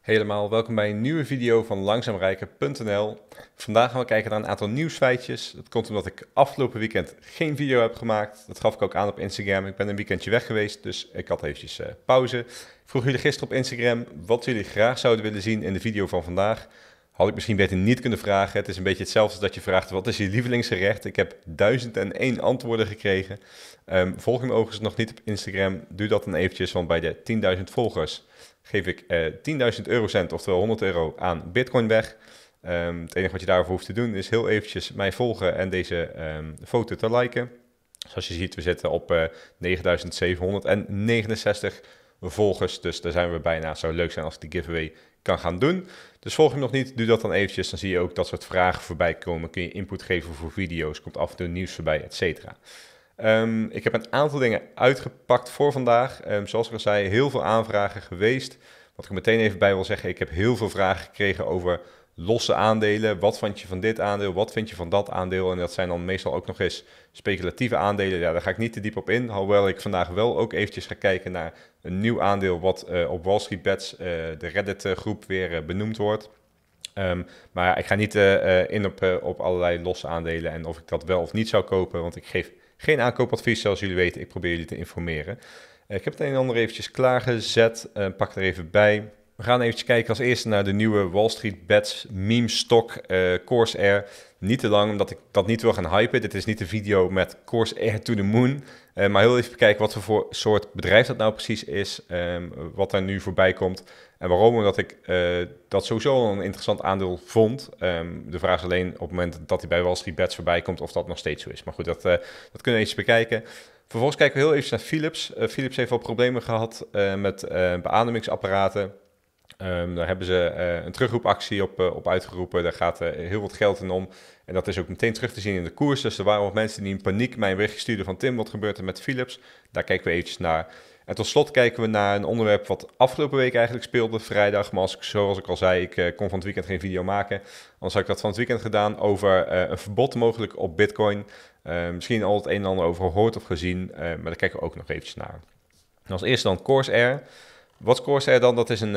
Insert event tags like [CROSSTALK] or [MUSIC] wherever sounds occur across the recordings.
Helemaal, welkom bij een nieuwe video van langzaamrijken.nl. Vandaag gaan we kijken naar een aantal nieuwsfeitjes. Dat komt omdat ik afgelopen weekend geen video heb gemaakt. Dat gaf ik ook aan op Instagram. Ik ben een weekendje weg geweest, dus ik had eventjes eh, pauze. Ik vroeg jullie gisteren op Instagram wat jullie graag zouden willen zien in de video van vandaag. Had ik misschien beter niet kunnen vragen. Het is een beetje hetzelfde als dat je vraagt, wat is je lievelingsgerecht? Ik heb 1001 antwoorden gekregen. Um, volg me overigens nog niet op Instagram. Doe dat dan eventjes, want bij de 10.000 volgers geef ik uh, eh, 10.000 eurocent, oftewel 100 euro, aan Bitcoin weg. Ehm, het enige wat je daarvoor hoeft te doen is heel eventjes mij volgen en deze ehm, foto te liken. Zoals je ziet, we zitten op 9769 eh, volgers. Dus daar zijn we bijna. Het zou leuk zijn als ik die giveaway kan gaan doen. Dus volg hem nog niet, doe dat dan eventjes. Dan zie je ook dat soort vragen voorbij komen. Kun je input geven voor video's, komt af en toe nieuws voorbij, et cetera. Ehm, ik heb een aantal dingen uitgepakt voor vandaag. Ehm, zoals ik al zei, heel veel aanvragen geweest. Wat ik er meteen even bij wil zeggen, ik heb heel veel vragen gekregen over losse aandelen. Wat vond je van dit aandeel? Wat vind je van dat aandeel? En dat zijn dan meestal ook nog eens speculatieve aandelen. Ja, daar ga ik niet te diep op in. Hoewel ik vandaag wel ook eventjes ga kijken naar een nieuw aandeel wat eh, op Wall Street Bets, eh, de Reddit-groep, eh, weer benoemd wordt. Ehm, maar ik ga niet in op, op allerlei losse aandelen en of ik dat wel of niet zou kopen, want ik geef geen aankoopadvies, zoals jullie weten. Ik probeer jullie te informeren. Eh, ik heb het een en ander eventjes klaargezet. Eh, pak er even bij. We gaan even kijken als eerste naar de nieuwe Wall Street Bets meme stock uh, Air. Niet te lang, omdat ik dat niet wil gaan hypen. Dit is niet de video met Air to the moon. maar heel even kijken wat voor soort bedrijf dat nou precies is. Ehm, wat er nu voorbij komt. En waarom? Omdat ik eh, dat sowieso een interessant aandeel vond. Ehm, de vraag is alleen op het moment dat hij bij Wall Street Bets voorbij komt of dat nog steeds zo is. Maar goed, dat, eh, dat kunnen we eens bekijken. Vervolgens kijken we heel even naar Philips. Eh, Philips heeft wel problemen gehad met beademingsapparaten. Ehm, daar hebben ze een terugroepactie op, op uitgeroepen. Daar gaat heel wat geld in om. En dat is ook meteen terug te zien in de koers. Dus er waren wat mensen die in paniek mijn berichtje stuurden van Tim, wat gebeurt er met Philips? Daar kijken we eventjes naar. En tot slot kijken we naar een onderwerp wat afgelopen week eigenlijk speelde, vrijdag. Maar zoals ik al zei, ik eh, kon van het weekend geen video maken. Anders had ik dat van het weekend gedaan over eh, een verbod mogelijk op Bitcoin. Eh, misschien al het een en ander over gehoord of gezien, maar daar kijken we ook nog eventjes naar. En als eerste dan Corsair. Wat is Corsair dan? Dat is een,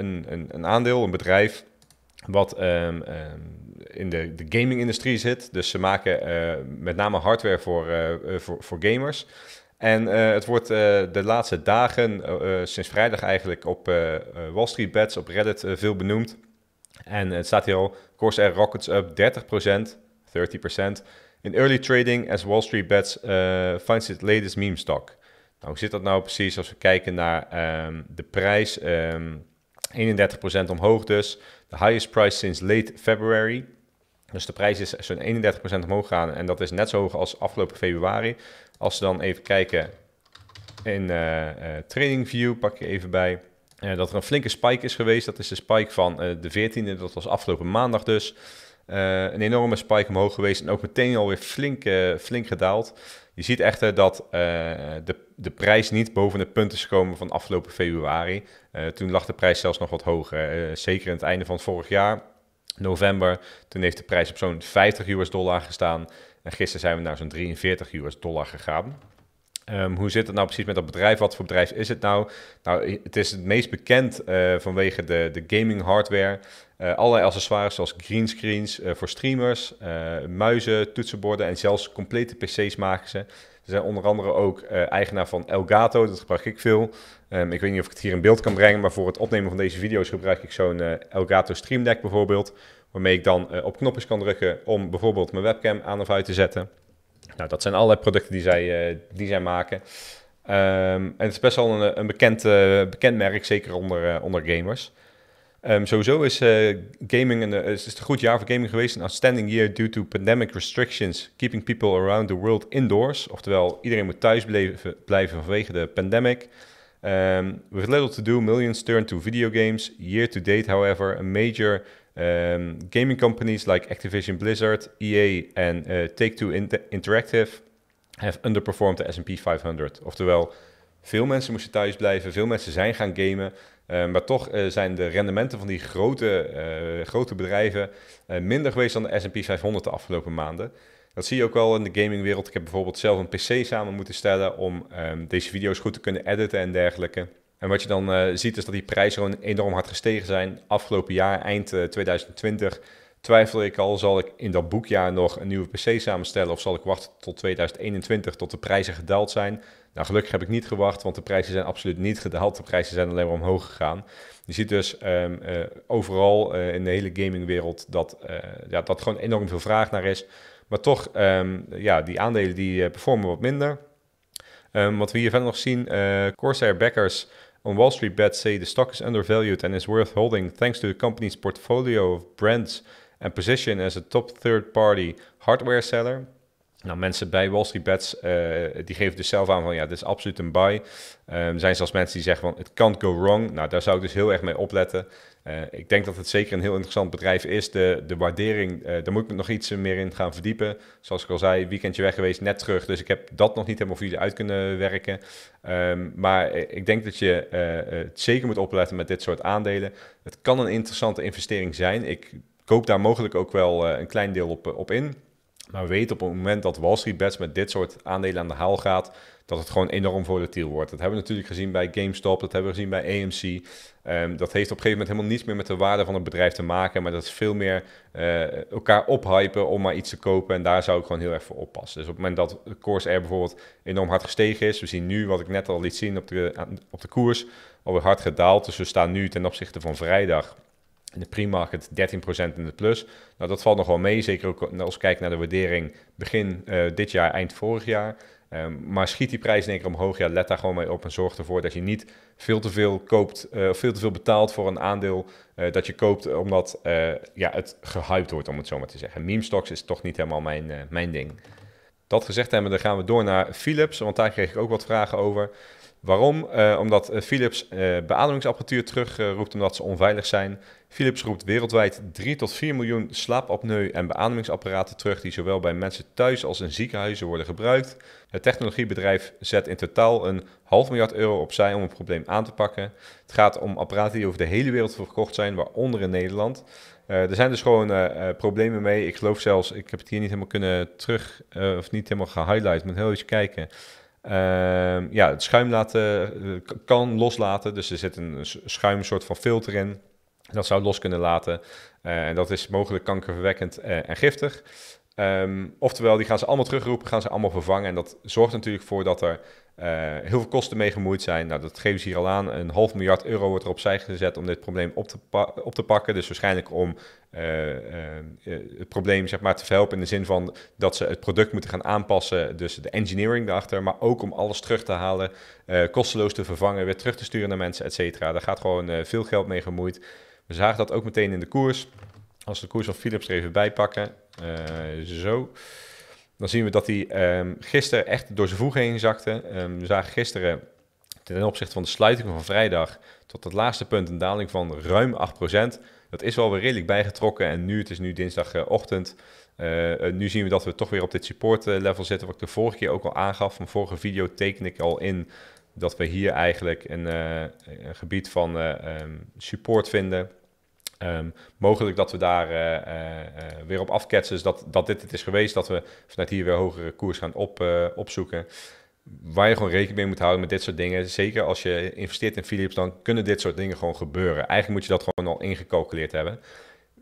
een, een, een aandeel, een bedrijf wat ehm, ehm, in de, de gaming-industrie zit. Dus ze maken met name hardware voor, voor, voor gamers. En eh, het wordt eh, de laatste dagen, eh, sinds vrijdag eigenlijk, op Wall Street Bets, op Reddit veel benoemd. En het staat hier al, Corsair Rockets up 30%, 30%. In early trading as Wall Street Bets finds its latest meme stock. Nou, hoe zit dat nou precies als we kijken naar ehm, de prijs? 31% ehm, omhoog dus. De highest price since late February. Dus de prijs is zo'n 31% omhoog gegaan en dat is net zo hoog als afgelopen februari. Als we dan even kijken in uh, View, pak je even bij. Eh, dat er een flinke spike is geweest. Dat is de spike van de 14e, dat was afgelopen maandag dus. een enorme spike omhoog geweest en ook meteen alweer flink, flink gedaald. Je ziet echter dat de, de prijs niet boven de punten is gekomen van afgelopen februari. toen lag de prijs zelfs nog wat hoger. zeker aan het einde van vorig jaar, november, toen heeft de prijs op zo'n 50 US dollar gestaan. En gisteren zijn we naar zo'n 43 US dollar gegaan. Ehm, hoe zit het nou precies met dat bedrijf? Wat voor bedrijf is het nou? Nou, het is het meest bekend eh, vanwege de, de gaming hardware. Uh, allerlei accessoires zoals greenscreens uh, eh, voor streamers, muizen, toetsenborden en zelfs complete PC's maken ze. Ze zijn onder andere ook eigenaar van Elgato, dat gebruik ik veel. Ehm, ik weet niet of ik het hier in beeld kan brengen, maar voor het opnemen van deze video's gebruik ik zo'n Elgato Stream Deck bijvoorbeeld waarmee ik dan eh, op knopjes kan drukken om bijvoorbeeld mijn webcam aan of uit te zetten. Nou, dat zijn allerlei producten die zij, eh, die zij maken. Ehm, en het is best wel een, een bekend, eh, bekend merk, zeker onder, onder gamers. Ehm, sowieso is, gaming een, is een goed jaar voor gaming geweest. Een outstanding year due to pandemic restrictions, keeping people around the world indoors. Oftewel, iedereen moet thuis blijven, blijven vanwege de pandemic. Um, with little to do, millions turn to video games. Year to date, however, a major Ehm, gaming companies like Activision Blizzard, EA en eh, Take-Two Interactive have underperformed de S&P 500. Oftewel, veel mensen moesten thuis blijven, veel mensen zijn gaan gamen. Ehm, maar toch eh, zijn de rendementen van die grote, eh, grote bedrijven minder geweest dan de S&P 500 de afgelopen maanden. Dat zie je ook wel in de gamingwereld. Ik heb bijvoorbeeld zelf een PC samen moeten stellen om ehm, deze video's goed te kunnen editen en dergelijke. En wat je dan eh, ziet is dat die prijzen gewoon enorm hard gestegen zijn. Afgelopen jaar, eind 2020, eh, twijfelde ik al, zal ik in dat boekjaar nog een nieuwe PC samenstellen of zal ik wachten tot 2021 tot de prijzen gedaald zijn? Nou, gelukkig heb ik niet gewacht, want de prijzen zijn absoluut niet gedaald. De prijzen zijn alleen maar omhoog gegaan. Je ziet dus ehm, eh, overal in de hele gamingwereld dat, ja, dat gewoon enorm veel vraag naar is. Maar toch, ehm, ja, die aandelen die performen wat minder. Ehm, wat we hier verder nog zien, Corsair Backers On Wall Street, bets say the stock is undervalued and is worth holding thanks to the company's portfolio of brands and position as a top third party hardware seller. Nou, mensen bij Wall Street Bets, eh, die geven dus zelf aan van ja, dit is absoluut een buy. Ehm, er zijn zelfs mensen die zeggen van het can't go wrong. Nou, daar zou ik dus heel erg mee opletten. Uh, ik denk dat het zeker een heel interessant bedrijf is. De, de waardering, eh, daar moet ik me nog iets meer in gaan verdiepen. Zoals ik al zei, weekendje weg geweest, net terug. Dus ik heb dat nog niet helemaal voor jullie uit kunnen werken. Ehm, maar ik denk dat je het zeker moet opletten met dit soort aandelen. Het kan een interessante investering zijn. Ik koop daar mogelijk ook wel een klein deel op, op in. Maar weet op het moment dat Wall Street Bets met dit soort aandelen aan de haal gaat, dat het gewoon enorm volatiel wordt. Dat hebben we natuurlijk gezien bij GameStop, dat hebben we gezien bij AMC. Ehm, dat heeft op een gegeven moment helemaal niets meer met de waarde van het bedrijf te maken, maar dat is veel meer eh, elkaar ophypen om maar iets te kopen. En daar zou ik gewoon heel erg voor oppassen. Dus op het moment dat de Corsair bijvoorbeeld enorm hard gestegen is, we zien nu wat ik net al liet zien op de, op de koers, alweer hard gedaald. Dus we staan nu ten opzichte van vrijdag in de pre-market 13% in de plus. Nou, dat valt nog wel mee, zeker ook als we kijken naar de waardering begin eh, dit jaar, eind vorig jaar. Ehm, maar schiet die prijs in één keer omhoog, ja, let daar gewoon mee op en zorg ervoor dat je niet veel te veel koopt, eh, of veel te veel betaalt voor een aandeel eh, dat je koopt omdat ja, het gehyped wordt, om het zo maar te zeggen. Meme stocks is toch niet helemaal mijn, mijn ding. Dat gezegd hebben, dan gaan we door naar Philips, want daar kreeg ik ook wat vragen over. Waarom? Eh, omdat eh, Philips uh, beademingsapparatuur terugroept omdat ze onveilig zijn. Philips roept wereldwijd 3 tot 4 miljoen slaapapneu- en beademingsapparaten terug die zowel bij mensen thuis als in ziekenhuizen worden gebruikt. Het technologiebedrijf zet in totaal een half miljard euro opzij om het probleem aan te pakken. Het gaat om apparaten die over de hele wereld verkocht zijn, waaronder in Nederland. er zijn dus gewoon problemen mee. Ik geloof zelfs, ik heb het hier niet helemaal kunnen terug, of niet helemaal gehighlight, moet heel even kijken. Ehm, ja, het schuim laten, eh, kan loslaten. Dus er zit een schuim soort van filter in. Dat zou los kunnen laten. Eh, en dat is mogelijk kankerverwekkend eh, en giftig. Ehm, oftewel, die gaan ze allemaal terugroepen, gaan ze allemaal vervangen. En dat zorgt natuurlijk voor dat er eh, heel veel kosten mee gemoeid zijn. Nou, dat geven ze hier al aan. Een half miljard euro wordt er opzij gezet om dit probleem op te, op te pakken. Dus waarschijnlijk om eh, eh, het probleem zeg maar, te verhelpen in de zin van dat ze het product moeten gaan aanpassen. Dus de engineering daarachter, maar ook om alles terug te halen, kosteloos te vervangen, weer terug te sturen naar mensen, et Daar gaat gewoon veel geld mee gemoeid. We zagen dat ook meteen in de koers. Als we de koers van Philips er even bij pakken, eh, zo. Dan zien we dat hij um, gisteren echt door zijn voegen heen zakte. Ehm, we zagen gisteren ten opzichte van de sluiting van vrijdag tot het laatste punt een daling van ruim 8%. Dat is wel weer redelijk bijgetrokken en nu, het is nu dinsdagochtend, eh, nu zien we dat we toch weer op dit support eh, level zitten, wat ik de vorige keer ook al aangaf. Van vorige video teken ik al in dat we hier eigenlijk een, een gebied van ehm, support vinden. Ehm, mogelijk dat we daar eh, eh, eh, weer op afketsen, dus dat, dat dit het is geweest, dat we vanuit hier weer hogere koers gaan op, opzoeken waar je gewoon rekening mee moet houden met dit soort dingen. Zeker als je investeert in Philips, dan kunnen dit soort dingen gewoon gebeuren. Eigenlijk moet je dat gewoon al ingecalculeerd hebben.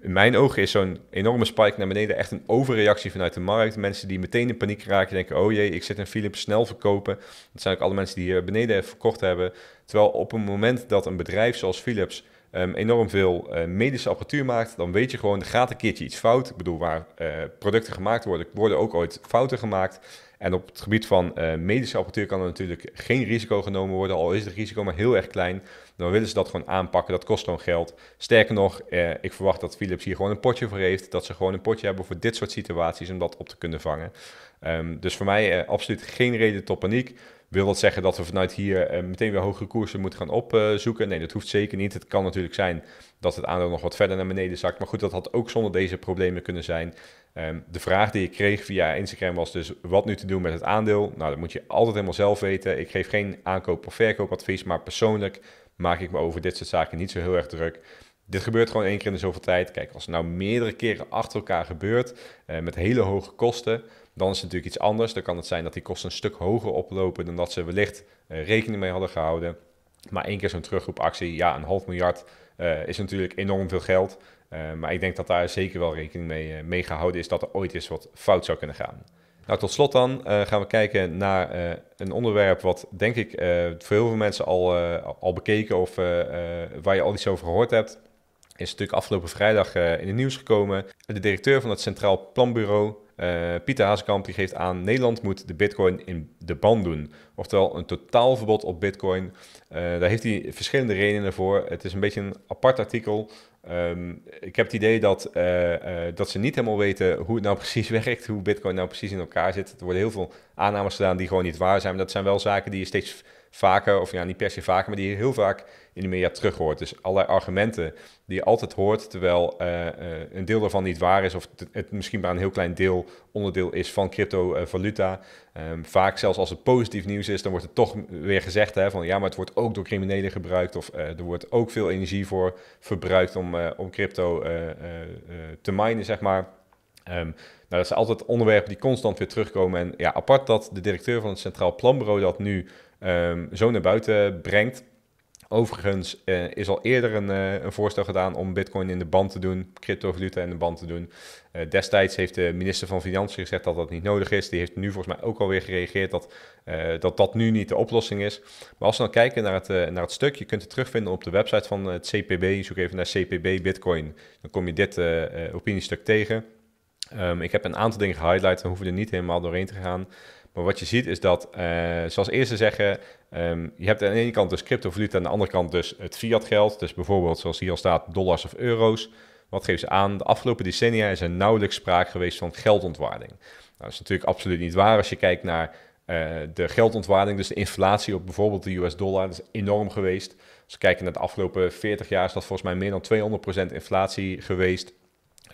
In mijn ogen is zo'n enorme spike naar beneden echt een overreactie vanuit de markt. Mensen die meteen in paniek raken, denken: oh jee, ik zit in Philips, snel verkopen. Dat zijn ook alle mensen die hier beneden verkocht hebben. Terwijl op een moment dat een bedrijf zoals Philips um, enorm veel eh, medische apparatuur maakt, dan weet je gewoon, er gaat een keertje iets fout. Ik bedoel, waar eh, producten gemaakt worden, worden ook ooit fouten gemaakt. En op het gebied van eh, medische apparatuur kan er natuurlijk geen risico genomen worden, al is het risico maar heel erg klein. Dan willen ze dat gewoon aanpakken, dat kost gewoon geld. Sterker nog, ik verwacht dat Philips hier gewoon een potje voor heeft, dat ze gewoon een potje hebben voor dit soort situaties om dat op te kunnen vangen. Ehm, dus voor mij absoluut geen reden tot paniek. Wil dat zeggen dat we vanuit hier eh, meteen weer hogere koersen moeten gaan opzoeken? Nee, dat hoeft zeker niet. Het kan natuurlijk zijn dat het aandeel nog wat verder naar beneden zakt. Maar goed, dat had ook zonder deze problemen kunnen zijn. Ehm, de vraag die ik kreeg via Instagram was dus wat nu te doen met het aandeel? Nou, dat moet je altijd helemaal zelf weten. Ik geef geen aankoop- of verkoopadvies, maar persoonlijk maak ik me over dit soort zaken niet zo heel erg druk. Dit gebeurt gewoon één keer in de zoveel tijd. Kijk, als het nou meerdere keren achter elkaar gebeurt, eh, met hele hoge kosten, dan is het natuurlijk iets anders. Dan kan het zijn dat die kosten een stuk hoger oplopen dan dat ze wellicht eh, rekening mee hadden gehouden. Maar één keer zo'n terugroepactie, ja, een half miljard eh, is natuurlijk enorm veel geld. Eh, maar ik denk dat daar zeker wel rekening mee, mee gehouden is dat er ooit eens wat fout zou kunnen gaan. Nou, tot slot dan gaan we kijken naar een onderwerp wat denk ik uh, voor heel veel mensen al, al bekeken of waar je al iets over gehoord hebt. Is natuurlijk afgelopen vrijdag in het nieuws gekomen. De directeur van het Centraal Planbureau eh, Pieter Hazekamp die geeft aan, Nederland moet de bitcoin in de ban doen. Oftewel een totaalverbod op bitcoin. Eh, daar heeft hij verschillende redenen voor. Het is een beetje een apart artikel. Ehm, ik heb het idee dat, eh, dat ze niet helemaal weten hoe het nou [LAUGHS] precies werkt, hoe bitcoin nou precies in elkaar zit. Er worden heel veel aannames gedaan die gewoon niet waar zijn. Maar dat zijn wel zaken die je steeds vaker, of ja, niet per se vaker, maar die je heel vaak in de media terug hoort. Dus allerlei argumenten die je altijd hoort, terwijl eh, eh, een deel daarvan niet waar is, of het misschien maar een heel klein deel, onderdeel is van cryptovaluta. Ehm, vaak zelfs als het positief nieuws is, dan wordt het toch weer gezegd hè, van ja, maar het wordt ook door criminelen gebruikt, of eh, er wordt ook veel energie voor verbruikt om, om crypto te minen, zeg maar. Ehm, nou, dat zijn altijd onderwerpen die constant weer terugkomen. En ja, apart dat de directeur van het Centraal Planbureau dat nu Ehm, zo naar buiten brengt. Overigens eh, is al eerder een, eh, een, voorstel gedaan om bitcoin in de band te doen, cryptovaluta in de band te doen. Eh, destijds heeft de minister van Financiën gezegd dat dat niet nodig is. Die heeft nu volgens mij ook alweer gereageerd dat dat, dat nu niet de oplossing is. Maar als we dan kijken naar het, naar het stuk, je kunt het terugvinden op de website van het CPB. Zoek even naar CPB Bitcoin. Dan kom je dit opiniestuk tegen. Ehm, ik heb een aantal dingen gehighlight, we hoeven er niet helemaal doorheen te gaan. Maar wat je ziet is dat, uh, zoals eerste zeggen, ehm, je hebt aan de ene kant dus cryptovaluta, aan de andere kant dus het fiat geld. Dus bijvoorbeeld, zoals hier al staat, dollars of euro's. Wat geeft ze aan? De afgelopen decennia is er nauwelijks sprake geweest van geldontwaarding. Nou, dat is natuurlijk absoluut niet waar als je kijkt naar eh, de geldontwaarding, dus de inflatie op bijvoorbeeld de US-dollar, dat is enorm geweest. Als we kijken naar de afgelopen 40 jaar is dat volgens mij meer dan 200% inflatie geweest.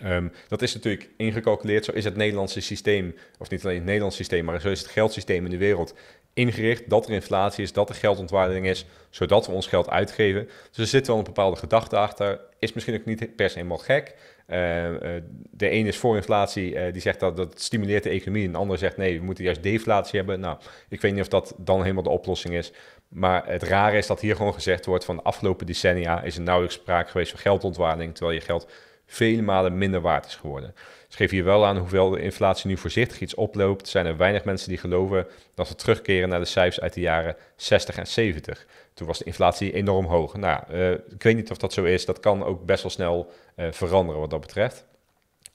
Ehm, dat is natuurlijk ingecalculeerd. Zo is het Nederlandse systeem, of niet alleen het Nederlandse systeem, maar zo is het geldsysteem in de wereld ingericht. Dat er inflatie is, dat er geldontwaarding is, zodat we ons geld uitgeven. Dus er zit wel een bepaalde gedachte achter. Is misschien ook niet per se helemaal gek. Ehm, eh, de ene is voor inflatie, eh, die zegt dat dat stimuleert de economie. En de ander zegt nee, we moeten juist deflatie hebben. Nou, ik weet niet of dat dan helemaal de oplossing is. Maar het rare is dat hier gewoon gezegd wordt van de afgelopen decennia is er nauwelijks sprake geweest van geldontwaarding, terwijl je geld vele malen minder waard is geworden. Ze geven hier wel aan, hoeveel de inflatie nu voorzichtig iets oploopt, zijn er weinig mensen die geloven dat ze terugkeren naar de cijfers uit de jaren 60 en 70. Toen was de inflatie enorm hoog. Nou, eh, ik weet niet of dat zo is. Dat kan ook best wel snel eh, veranderen wat dat betreft.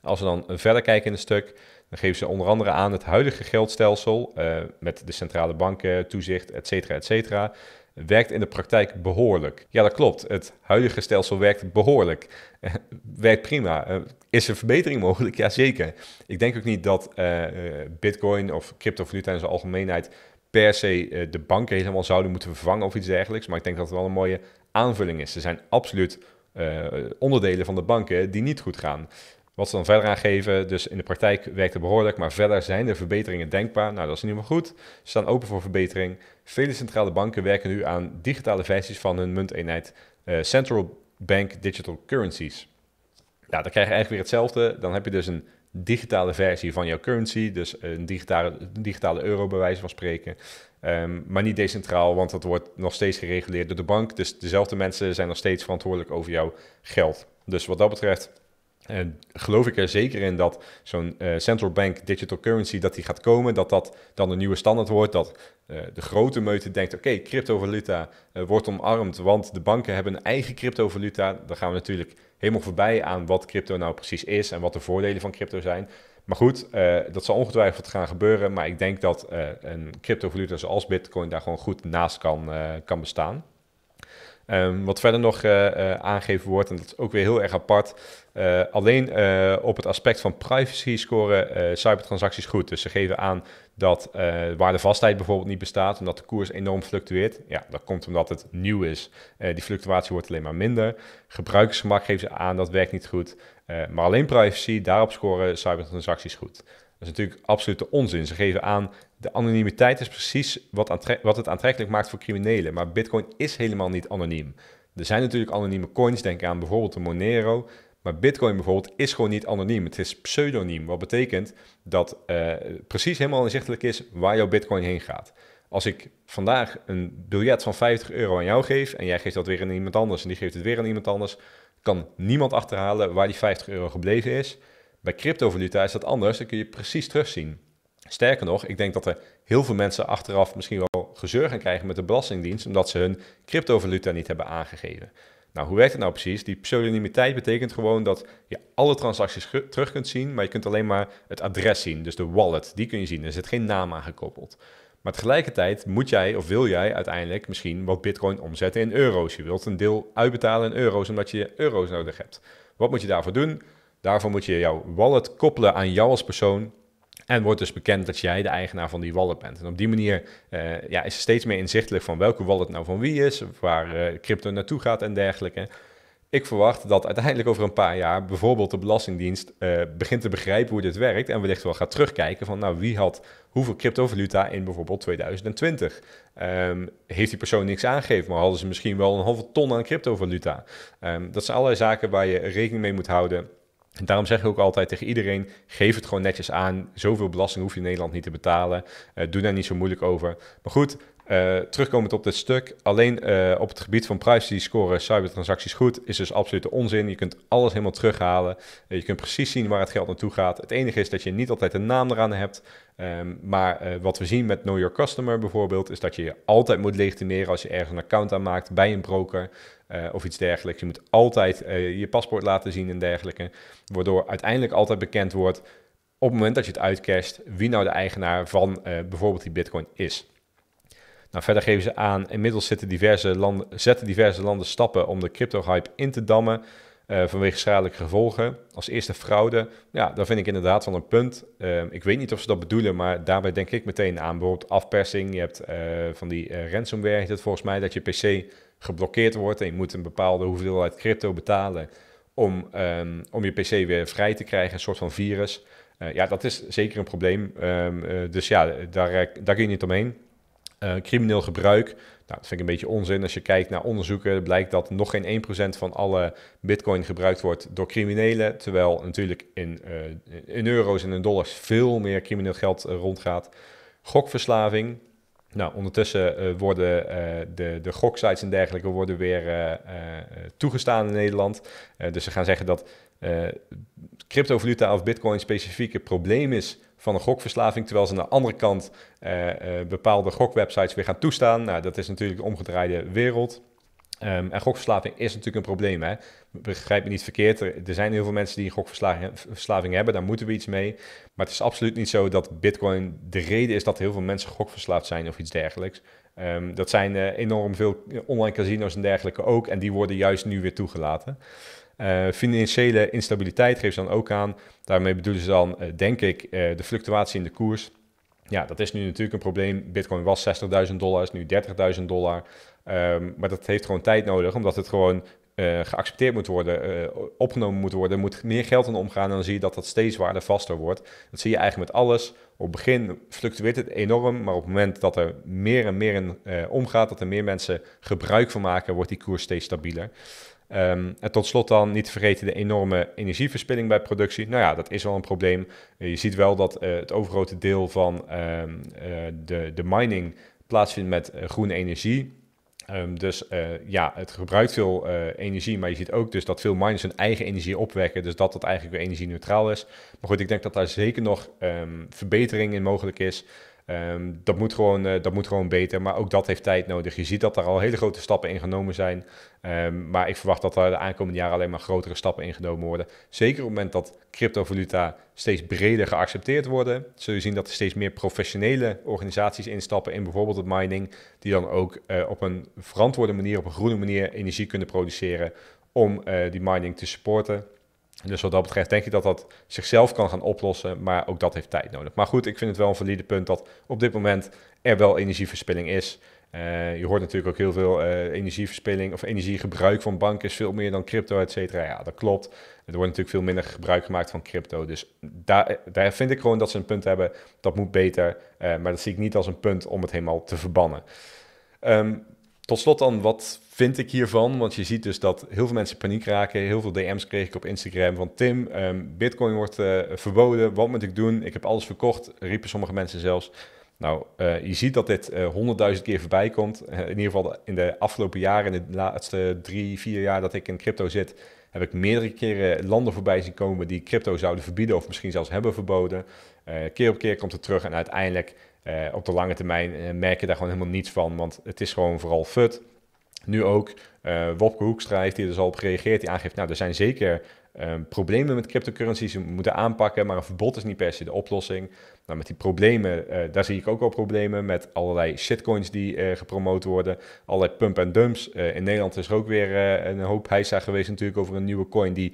Als we dan verder kijken in het stuk, dan geven ze onder andere aan het huidige geldstelsel eh, met de centrale banken, toezicht, et cetera, et cetera werkt in de praktijk behoorlijk. Ja, dat klopt. Het huidige stelsel werkt behoorlijk. Eh, werkt prima. Eh, is er verbetering mogelijk? Jazeker. Ik denk ook niet dat eh, bitcoin of cryptovaluta tijdens de algemeenheid per se de banken helemaal zouden moeten vervangen of iets dergelijks. Maar ik denk dat het wel een mooie aanvulling is. Er zijn absoluut onderdelen van de banken die niet goed gaan. Wat ze dan verder aangeven, dus in de praktijk werkt het behoorlijk, maar verder zijn er verbeteringen denkbaar. Nou, dat is niet meer goed. Ze staan open voor verbetering. Vele centrale banken werken nu aan digitale versies van hun munteenheid eh, Central Bank Digital Currencies. Nou, dan krijg je eigenlijk weer hetzelfde. Dan heb je dus een digitale versie van jouw currency, dus een digitale, digitale euro bij wijze van spreken. Ehm, maar niet decentraal, want dat wordt nog steeds gereguleerd door de bank. Dus dezelfde mensen zijn nog steeds verantwoordelijk over jouw geld. Dus wat dat betreft uh, geloof ik er zeker in dat zo'n eh, central bank digital currency dat die gaat komen, dat dat dan een nieuwe standaard wordt, dat eh, de grote meute denkt, oké, okay, cryptovaluta wordt omarmd, want de banken hebben een eigen cryptovaluta. Dan gaan we natuurlijk helemaal voorbij aan wat crypto nou precies is en wat de voordelen van crypto zijn. Maar goed, dat zal ongetwijfeld gaan gebeuren, maar ik denk dat een cryptovaluta zoals Bitcoin daar gewoon goed naast kan, kan bestaan. Ehm, wat verder nog uh, aangegeven wordt, en dat is ook weer heel erg apart, eh, alleen op het aspect van privacy scoren cybertransacties goed. Dus ze geven aan dat waar de vastheid bijvoorbeeld niet bestaat, omdat de koers enorm fluctueert. Ja, dat komt omdat het nieuw is. die fluctuatie wordt alleen maar minder. Gebruikersgemak geven ze aan, dat werkt niet goed. maar alleen privacy, daarop scoren cybertransacties goed. Dat is natuurlijk absolute onzin. Ze geven aan, de anonimiteit is precies wat, wat het aantrekkelijk maakt voor criminelen. Maar Bitcoin is helemaal niet anoniem. Er zijn natuurlijk anonieme coins, denk aan bijvoorbeeld de Monero. Maar Bitcoin bijvoorbeeld is gewoon niet anoniem. Het is pseudoniem. Wat betekent dat uh, precies helemaal inzichtelijk is waar jouw Bitcoin heen gaat. Als ik vandaag een biljet van 50 euro aan jou geef en jij geeft dat weer aan iemand anders en die geeft het weer aan iemand anders, kan niemand achterhalen waar die 50 euro gebleven is. Bij cryptovaluta is dat anders, dan kun je precies terugzien. Sterker nog, ik denk dat er heel veel mensen achteraf misschien wel gezeur gaan krijgen met de Belastingdienst, omdat ze hun cryptovaluta niet hebben aangegeven. Nou, hoe werkt het nou precies? Die pseudonimiteit betekent gewoon dat je alle transacties terug kunt zien, maar je kunt alleen maar het adres zien. Dus de wallet, die kun je zien. Er zit geen naam aan gekoppeld. Maar tegelijkertijd moet jij of wil jij uiteindelijk misschien wat bitcoin omzetten in euro's. Je wilt een deel uitbetalen in euro's omdat je euro's nodig hebt. Wat moet je daarvoor doen? Daarvoor moet je jouw wallet koppelen aan jou als persoon. En wordt dus bekend dat jij de eigenaar van die wallet bent. En op die manier uh, ja, is steeds meer inzichtelijk van welke wallet nou van wie is, waar eh, crypto naartoe gaat en dergelijke. Ik verwacht dat uiteindelijk over een paar jaar bijvoorbeeld de Belastingdienst eh, begint te begrijpen hoe dit werkt en wellicht wel gaat terugkijken van nou wie had hoeveel cryptovaluta in bijvoorbeeld 2020. Ehm, heeft die persoon niks aangegeven, maar hadden ze misschien wel een halve ton aan cryptovaluta. Ehm, dat zijn allerlei zaken waar je rekening mee moet houden en daarom zeg ik ook altijd tegen iedereen: geef het gewoon netjes aan. Zoveel belasting hoef je in Nederland niet te betalen. Eh, doe daar niet zo moeilijk over. Maar goed, uh, terugkomend op dit stuk. Alleen eh, op het gebied van privacy scoren cybertransacties goed is dus absolute onzin. Je kunt alles helemaal terughalen. je kunt precies zien waar het geld naartoe gaat. Het enige is dat je niet altijd een naam eraan hebt. Ehm, maar wat we zien met Know Your Customer bijvoorbeeld, is dat je je altijd moet legitimeren als je ergens een account aanmaakt bij een broker. Eh, of iets dergelijks. Je moet altijd eh, je paspoort laten zien en dergelijke. Waardoor uiteindelijk altijd bekend wordt op het moment dat je het uitcasht wie nou de eigenaar van eh, bijvoorbeeld die bitcoin is. Nou, verder geven ze aan, inmiddels zitten diverse landen, zetten diverse landen stappen om de crypto-hype in te dammen vanwege schadelijke gevolgen. Als eerste fraude, ja, dat vind ik inderdaad van een punt. ik weet niet of ze dat bedoelen, maar daarbij denk ik meteen aan bijvoorbeeld afpersing. Je hebt van die ransomware, dat volgens mij, dat je pc geblokkeerd wordt en je moet een bepaalde hoeveelheid crypto betalen om, ehm, om je PC weer vrij te krijgen, een soort van virus. Eh, ja, dat is zeker een probleem. Ehm, eh, dus ja, daar, eh, daar kun je niet omheen. Uh, crimineel gebruik, nou, dat vind ik een beetje onzin. Als je kijkt naar onderzoeken, blijkt dat nog geen 1% van alle bitcoin gebruikt wordt door criminelen. Terwijl natuurlijk in, in euro's en in dollars veel meer crimineel geld rondgaat. Gokverslaving, nou, ondertussen eh, worden eh, de, de goksites en dergelijke worden weer eh, toegestaan in Nederland. dus ze gaan zeggen dat cryptovaluta of bitcoin specifiek een probleem is van een gokverslaving, terwijl ze aan de andere kant bepaalde gokwebsites weer gaan toestaan. Nou, dat is natuurlijk de omgedraaide wereld. Ehm, en gokverslaving is natuurlijk een probleem. Hè? Begrijp me niet verkeerd. Er, zijn heel veel mensen die gokverslaving hebben. Daar moeten we iets mee. Maar het is absoluut niet zo dat Bitcoin de reden is dat heel veel mensen gokverslaafd zijn of iets dergelijks. Ehm, dat zijn eh, enorm veel online casino's en dergelijke ook. En die worden juist nu weer toegelaten. Eh, financiële instabiliteit geeft ze dan ook aan. Daarmee bedoelen ze dan, eh, denk ik, de fluctuatie in de koers. Ja, dat is nu natuurlijk een probleem. Bitcoin was 60.000 dollar, is nu 30.000 dollar. Ehm, maar dat heeft gewoon tijd nodig, omdat het gewoon eh, geaccepteerd moet worden, eh, opgenomen moet worden, er moet meer geld aan omgaan. En dan zie je dat dat steeds vaster wordt. Dat zie je eigenlijk met alles. Op het begin fluctueert het enorm, maar op het moment dat er meer en meer in eh, omgaat, dat er meer mensen gebruik van maken, wordt die koers steeds stabieler. Ehm, en tot slot dan, niet te vergeten de enorme energieverspilling bij productie. Nou ja, dat is wel een probleem. je ziet wel dat het overgrote deel van ehm, de, de mining plaatsvindt met groene energie. Ehm, dus eh, ja, het gebruikt veel eh, energie, maar je ziet ook dus dat veel miners hun eigen energie opwekken. Dus dat dat eigenlijk weer energie neutraal is. Maar goed, ik denk dat daar zeker nog ehm, verbetering in mogelijk is. Ehm, dat, moet gewoon, eh, dat moet gewoon beter, maar ook dat heeft tijd nodig. Je ziet dat er al hele grote stappen ingenomen zijn. Ehm, maar ik verwacht dat er de aankomende jaren alleen maar grotere stappen ingenomen worden. Zeker op het moment dat cryptovaluta steeds breder geaccepteerd worden, zul je zien dat er steeds meer professionele organisaties instappen in bijvoorbeeld het mining, die dan ook eh, op een verantwoorde manier, op een groene manier energie kunnen produceren om eh, die mining te supporten. Dus wat dat betreft denk ik dat dat zichzelf kan gaan oplossen, maar ook dat heeft tijd nodig. Maar goed, ik vind het wel een valide punt dat op dit moment er wel energieverspilling is. Eh, je hoort natuurlijk ook heel veel eh, energieverspilling of energiegebruik van banken is veel meer dan crypto, et cetera. Ja, dat klopt. Er wordt natuurlijk veel minder gebruik gemaakt van crypto. Dus daar, daar vind ik gewoon dat ze een punt hebben. Dat moet beter. Eh, maar dat zie ik niet als een punt om het helemaal te verbannen. Ehm, tot slot dan, wat vind ik hiervan? Want je ziet dus dat heel veel mensen paniek raken. Heel veel DM's kreeg ik op Instagram van Tim, ehm, Bitcoin wordt eh, verboden. Wat moet ik doen? Ik heb alles verkocht, riepen sommige mensen zelfs. Nou, eh, je ziet dat dit eh, honderdduizend keer voorbij komt. in ieder geval in de afgelopen jaren, in de laatste drie, vier jaar dat ik in crypto zit, heb ik meerdere keren landen voorbij zien komen die crypto zouden verbieden of misschien zelfs hebben verboden. keer op keer komt het terug en uiteindelijk eh, op de lange termijn eh, merk je daar gewoon helemaal niets van, want het is gewoon vooral fut. Nu ook, uh, Wopke Hoekstra heeft hier dus al op gereageerd. Die aangeeft, nou, er zijn zeker problemen met cryptocurrencies. Ze moeten aanpakken, maar een verbod is niet per se de oplossing. Nou, met die problemen, daar zie ik ook al problemen met allerlei shitcoins die gepromoot worden. Allerlei pump en dumps. in Nederland is er ook weer een hoop heisa geweest natuurlijk over een nieuwe coin die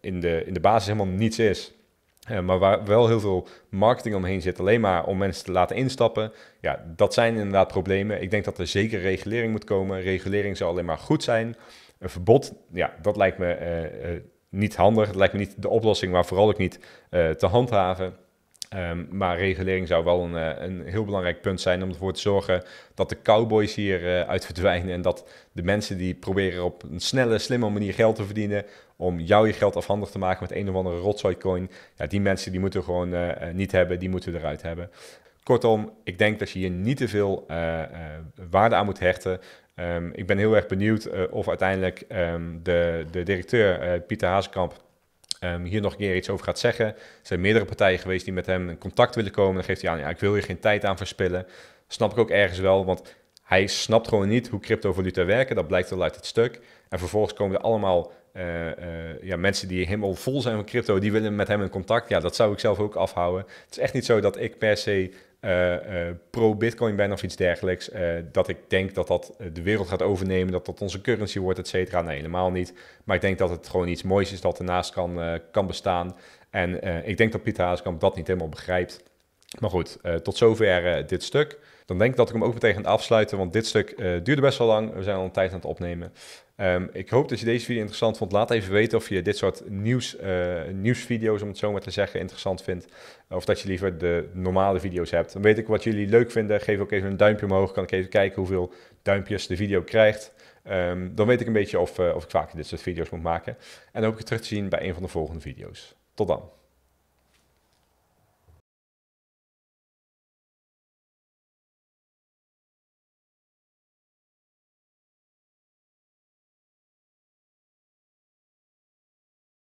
in, de, in de basis helemaal niets is maar waar wel heel veel marketing omheen zit, alleen maar om mensen te laten instappen. Ja, dat zijn inderdaad problemen. Ik denk dat er zeker regulering moet komen. Regulering zou alleen maar goed zijn. Een verbod, ja, dat lijkt me eh, eh, niet handig. Dat lijkt me niet de oplossing, maar vooral ook niet eh, te handhaven. Um, maar regulering zou wel een, een, heel belangrijk punt zijn om ervoor te zorgen dat de cowboys hier uit verdwijnen en dat de mensen die proberen op een snelle, slimme manier geld te verdienen, om jou je geld afhandig te maken met een of andere rotzooi coin. Ja, die mensen die moeten gewoon eh, eh, niet hebben, die moeten eruit hebben. Kortom, ik denk dat je hier niet te veel eh, waarde aan moet hechten. Ehm, ik ben heel erg benieuwd of uiteindelijk ehm, de, de, directeur Pieter Hazekamp ehm, hier nog een keer iets over gaat zeggen. Er zijn meerdere partijen geweest die met hem in contact willen komen. Dan geeft hij aan, ja, ik wil hier geen tijd aan verspillen. Snap ik ook ergens wel, want hij snapt gewoon niet hoe cryptovaluta werken. Dat blijkt wel uit het stuk. En vervolgens komen er allemaal eh, eh, ja, mensen die helemaal vol zijn van crypto, die willen met hem in contact. Ja, dat zou ik zelf ook afhouden. Het is echt niet zo dat ik per se eh, pro-Bitcoin ben of iets dergelijks. dat ik denk dat dat de wereld gaat overnemen, dat dat onze currency wordt, et cetera. Nee, helemaal niet. Maar ik denk dat het gewoon iets moois is dat ernaast kan, kan bestaan. En ik denk dat Pieter Haaskamp dat niet helemaal begrijpt. Maar goed, eh, tot zover eh, dit stuk. Dan denk ik dat ik hem ook meteen ga afsluiten, want dit stuk eh, duurde best wel lang. We zijn al een tijd aan het opnemen. Ehm, ik hoop dat je deze video interessant vond. Laat even weten of je dit soort nieuws, nieuwsvideo's, om het zo maar te zeggen, interessant vindt. Of dat je liever de normale video's hebt. Dan weet ik wat jullie leuk vinden. Geef ook even een duimpje omhoog. Kan ik even kijken hoeveel duimpjes de video krijgt. Ehm, dan weet ik een beetje of, of ik vaker dit soort video's moet maken. En dan hoop ik je terug te zien bij een van de volgende video's. Tot dan.